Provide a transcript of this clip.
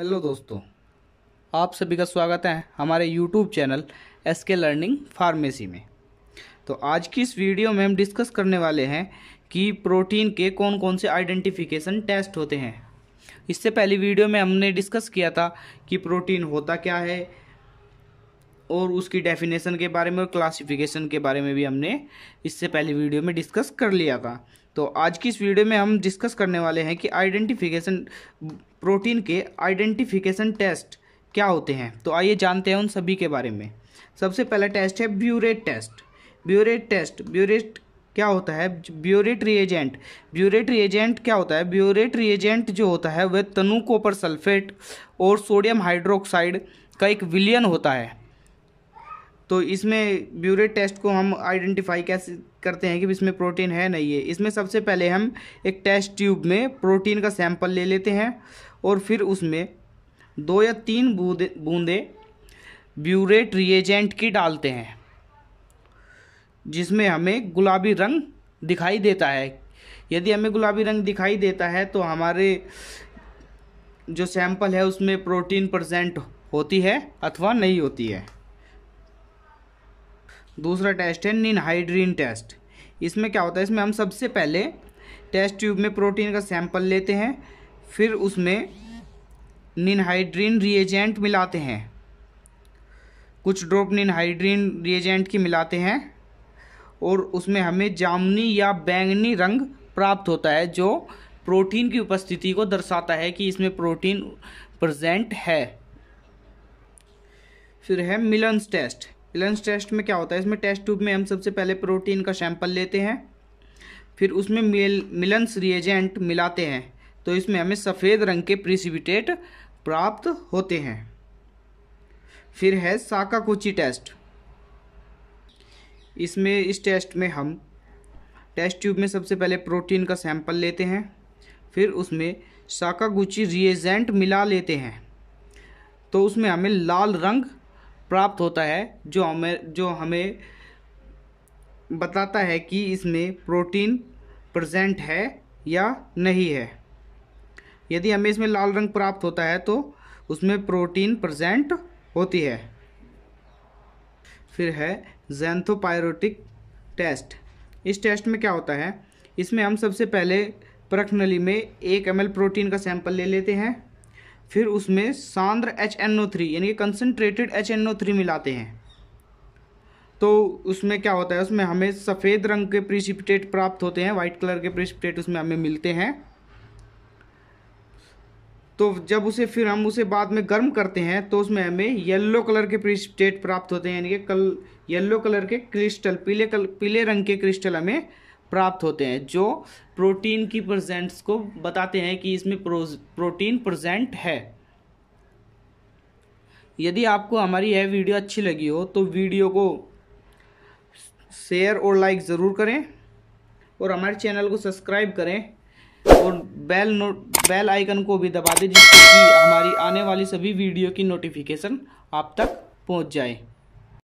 hello दोस्तों आप सभी का स्वागत है हमारे YouTube channel S K learning pharmacy में तो आज की इस वीडियो में हम डिस्कस करने वाले हैं कि प्रोटीन के कौन कौन से आइडेंटिफिकेशन टेस्ट होते हैं इससे पहले वीडियो में हमने डिस्कस किया था कि प्रोटीन होता क्या है और उसकी डेफिनेशन के बारे में और क्लासिफिकेशन के बारे में भी हमने इससे पहले वीडियो में डिस्कस कर लिया था तो आज की इस वीडियो में हम डिस्कस करने वाले हैं कि आइडेंटिफिकेशन प्रोटीन के आइडेंटिफिकेशन टेस्ट क्या होते हैं तो आइए जानते हैं उन सभी के बारे में सबसे पहला टेस्ट है biuret test biuret test biuret क्या होता है ब्यूरेट रिएजेंट ब्यूरेट रिएजेंट क्या होता है ब्यूरेट रिएजेंट जो होता है वह तनु कोपर सल्फेट और सोडियम हाइड्रोक्साइड का एक विलियन होता है तो इसमें ब्यूरेट टेस्ट को हम आइडेंटिफाई कैसे करते हैं कि इसमें प्रोटीन है नहीं है इसमें सबसे पहले हम एक टेस्ट ट्यूब में प्रोटीन का सैंपल ले लेते हैं और फिर उसमें दो या तीन बूंदे बूंदे ब्यूरेट रिएजेंट की डालते हैं जिसमें हमें गुलाबी रंग दिखाई देता है यदि हमें गुलाबी रंग दिखाई देता है तो हमारे जो सैंपल है उसमें प्रोटीन प्रजेंट होती है अथवा नहीं होती है दूसरा टेस्ट है निनहाइड्रीन टेस्ट इसमें क्या होता है इसमें हम सबसे पहले टेस्ट ट्यूब में प्रोटीन का सैंपल लेते हैं फिर उसमें निनहाइड्रीन रिएजेंट मिलाते हैं कुछ ड्रॉप निनहाइड्रीन रिएजेंट की मिलाते हैं और उसमें हमें जामुनी या बैंगनी रंग प्राप्त होता है जो प्रोटीन की उपस्थिति को दर्शाता है कि इसमें प्रोटीन प्रजेंट है फिर है मिलन्स टेस्ट प्लंज टेस्ट में क्या होता है इसमें टेस्ट ट्यूब में हम सबसे पहले प्रोटीन का सैंपल लेते हैं फिर उसमें मिल मिलन्स रिएजेंट मिलाते हैं तो इसमें हमें सफ़ेद रंग के प्रिसिपिटेट प्राप्त होते हैं फिर है साकाकुची टेस्ट इसमें इस टेस्ट में हम टेस्ट ट्यूब में सबसे पहले प्रोटीन का सैंपल लेते हैं फिर उसमें साकागुची रिएजेंट मिला लेते हैं तो उसमें हमें लाल रंग प्राप्त होता है जो हमें जो हमें बताता है कि इसमें प्रोटीन प्रेजेंट है या नहीं है यदि हमें इसमें लाल रंग प्राप्त होता है तो उसमें प्रोटीन प्रेजेंट होती है फिर है जैंथोपायरोटिक टेस्ट इस टेस्ट में क्या होता है इसमें हम सबसे पहले प्रख नली में एक एम प्रोटीन का सैंपल ले लेते हैं फिर उसमें सांद्र एच एन ओ थ्री यानी कि concentrated H N O three मिलाते हैं तो उसमें क्या होता है उसमें हमें सफ़ेद रंग के प्रिसिपिटेट प्राप्त होते हैं वाइट कलर के प्रिसिपिटेट उसमें हमें मिलते हैं तो जब उसे फिर हम उसे बाद में गर्म करते हैं तो उसमें हमें येल्लो कलर के प्रिसिपिटेट प्राप्त होते हैं यानी कि कल येल्लो कलर के क्रिस्टल पीले कल पीले रंग के क्रिस्टल हमें प्राप्त होते हैं जो प्रोटीन की प्रजेंट्स को बताते हैं कि इसमें प्रोटीन प्रजेंट है यदि आपको हमारी यह वीडियो अच्छी लगी हो तो वीडियो को शेयर और लाइक ज़रूर करें और हमारे चैनल को सब्सक्राइब करें और बेल नोट बेल आइकन को भी दबा दें जिससे कि हमारी आने वाली सभी वीडियो की नोटिफिकेशन आप तक पहुंच जाए